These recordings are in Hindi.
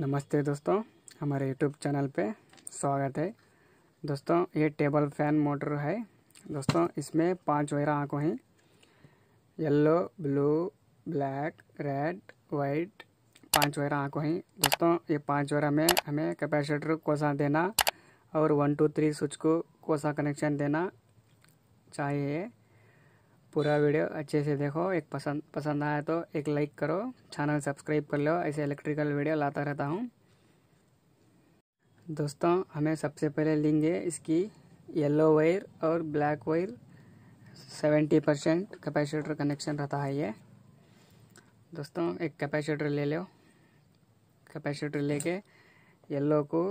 नमस्ते दोस्तों हमारे यूट्यूब चैनल पे स्वागत है दोस्तों ये टेबल फैन मोटर है दोस्तों इसमें पांच वगैरह आँखों हैं yellow blue black red white पांच वगैरह आँखों हैं दोस्तों ये पांच वगैरह में हमें कैपेसिटर कोसा देना और वन टू थ्री स्विच को कोसा कनेक्शन देना चाहिए पूरा वीडियो अच्छे से देखो एक पसंद पसंद आया तो एक लाइक करो चैनल सब्सक्राइब कर लो ऐसे इलेक्ट्रिकल वीडियो लाता रहता हूँ दोस्तों हमें सबसे पहले लेंगे इसकी येलो वायर और black wire 70 percent capacitor connection रहता है ये दोस्तों एक कैपेसिटर ले लो कैपेसिटर लेके येलो को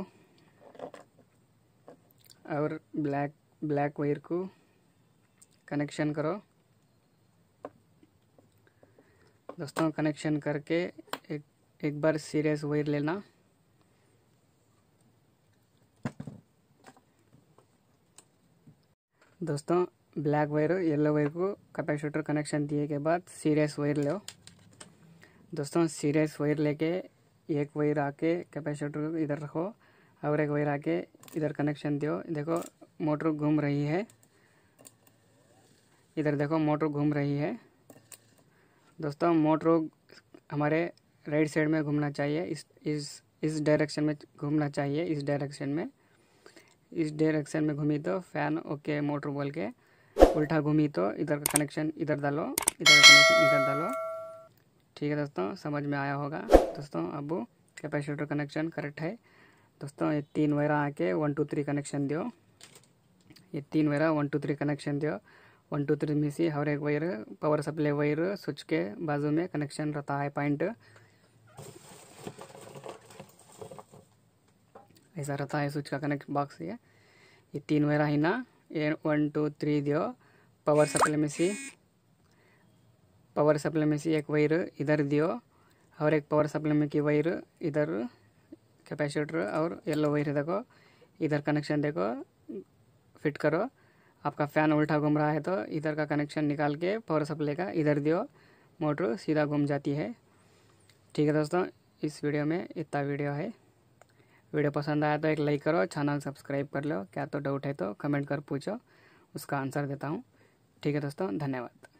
और ब्लैक ब्लैक वायर को कनेक्शन करो दोस्तों कनेक्शन करके एक एक बार सीरियस वायर लेना दोस्तों ब्लैक वायर येलो वायर को कैपेसिटर कनेक्शन दिए के बाद सीरियस वायर लो दोस्तों सीरियस वायर लेके एक वायर आके कैपेसिटर को इधर रखो और एक वायर आके इधर कनेक्शन दियो देखो मोटर घूम रही है इधर देखो मोटर घूम रही है दोस्तों मोट रोग हमारे राइट साइड में घूमना चाहिए इस इस इस डायरेक्शन में घूमना चाहिए इस डायरेक्शन में इस डायरेक्शन में घूमी तो फैन ओके मोटर बोल के उल्टा घूमी तो इधर का कनेक्शन इधर डालो इधर का कनेक्शन इधर डालो ठीक है दोस्तों समझ में आया होगा दोस्तों अब कैपेसिटर कनेक्शन करेक्ट है दोस्तों ये तीन वायरा आके वन टू थ्री कनेक्शन दियो ये तीन वायरा वन टू थ्री कनेक्शन दियो वन टू थ्री में से हर एक wire power supply wire switch के बाजू में कनेक्शन रहता है पॉइंट ऐसा रहता है स्विच का कनेक्ट बॉक्स ये ये तीन वायर है ना ये वन टू थ्री दियो पावर सप्लाई में से पावर सप्लाई में से एक वायर इधर दियो और एक पावर सप्लाई में की वायर इधर कैपेसिटर और येलो वायर देखो इधर कनेक्शन देखो फिट करो आपका फ़ैन उल्टा घूम रहा है तो इधर का कनेक्शन निकाल के पावर सप्लाई का इधर दियो मोटर सीधा घूम जाती है ठीक है दोस्तों इस वीडियो में इतना वीडियो है वीडियो पसंद आया तो एक लाइक करो चैनल सब्सक्राइब कर लो क्या तो डाउट है तो कमेंट कर पूछो उसका आंसर देता हूँ ठीक है दोस्तों धन्यवाद